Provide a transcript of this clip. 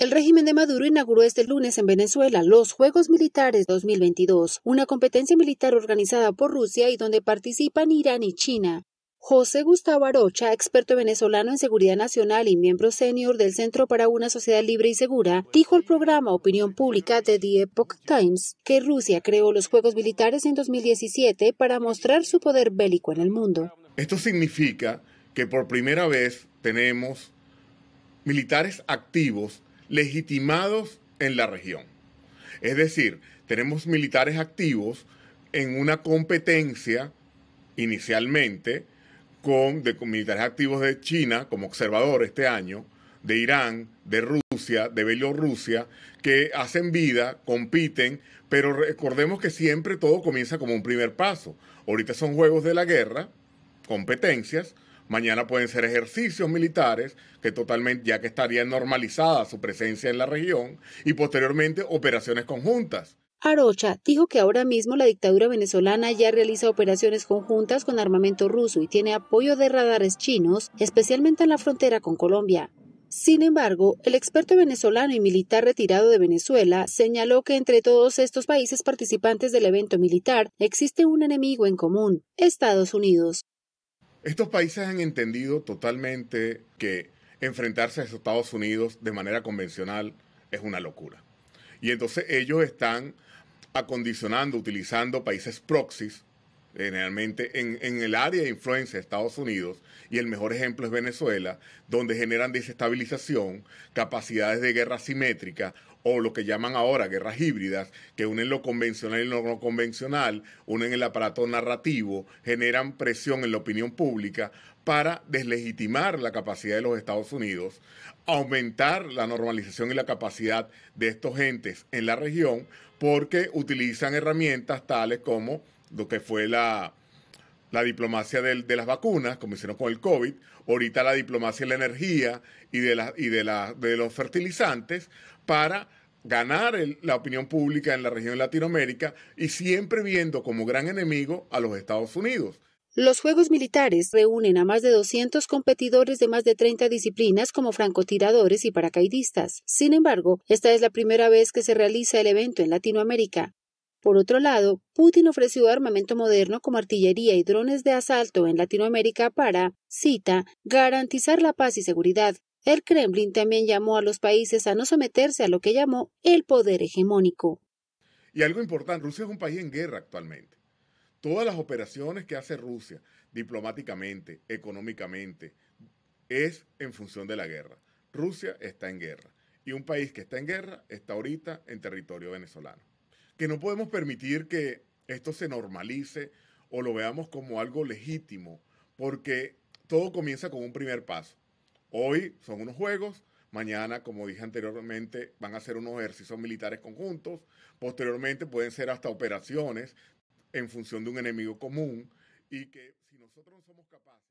El régimen de Maduro inauguró este lunes en Venezuela los Juegos Militares 2022, una competencia militar organizada por Rusia y donde participan Irán y China. José Gustavo Arocha, experto venezolano en seguridad nacional y miembro senior del Centro para una Sociedad Libre y Segura, dijo al programa Opinión Pública de The Epoch Times que Rusia creó los Juegos Militares en 2017 para mostrar su poder bélico en el mundo. Esto significa que por primera vez tenemos militares activos legitimados en la región. Es decir, tenemos militares activos en una competencia inicialmente con, militares activos de China como observador este año, de Irán, de Rusia, de Bielorrusia, que hacen vida, compiten, pero recordemos que siempre todo comienza como un primer paso. Ahorita son juegos de la guerra, competencias, Mañana pueden ser ejercicios militares, que totalmente, ya que estaría normalizada su presencia en la región, y posteriormente operaciones conjuntas. Arocha dijo que ahora mismo la dictadura venezolana ya realiza operaciones conjuntas con armamento ruso y tiene apoyo de radares chinos, especialmente en la frontera con Colombia. Sin embargo, el experto venezolano y militar retirado de Venezuela señaló que entre todos estos países participantes del evento militar existe un enemigo en común, Estados Unidos. Estos países han entendido totalmente que enfrentarse a Estados Unidos de manera convencional es una locura. Y entonces ellos están acondicionando, utilizando países proxies eh, generalmente en, el área de influencia de Estados Unidos, y el mejor ejemplo es Venezuela, donde generan desestabilización, capacidades de guerra simétrica o lo que llaman ahora guerras híbridas, que unen lo convencional y lo no convencional, unen el aparato narrativo, generan presión en la opinión pública para deslegitimar la capacidad de los Estados Unidos, aumentar la normalización y la capacidad de estos entes en la región, porque utilizan herramientas tales como lo que fue la, diplomacia de, las vacunas, como hicieron con el COVID, ahorita la diplomacia de la energía y de, los fertilizantes para ganar la opinión pública en la región de Latinoamérica y siempre viendo como gran enemigo a los Estados Unidos. Los Juegos Militares reúnen a más de 200 competidores de más de 30 disciplinas como francotiradores y paracaidistas. Sin embargo, esta es la primera vez que se realiza el evento en Latinoamérica. Por otro lado, Putin ofreció armamento moderno como artillería y drones de asalto en Latinoamérica para, cita, garantizar la paz y seguridad. El Kremlin también llamó a los países a no someterse a lo que llamó el poder hegemónico. Y algo importante, Rusia es un país en guerra actualmente. Todas las operaciones que hace Rusia, diplomáticamente, económicamente, es en función de la guerra. Rusia está en guerra. Y un país que está en guerra está ahorita en territorio venezolano que no podemos permitir que esto se normalice o lo veamos como algo legítimo, porque todo comienza con un primer paso. Hoy son unos juegos, mañana, como dije anteriormente, van a ser unos ejercicios militares conjuntos, posteriormente pueden ser hasta operaciones en función de un enemigo común y que si nosotros no somos capaces...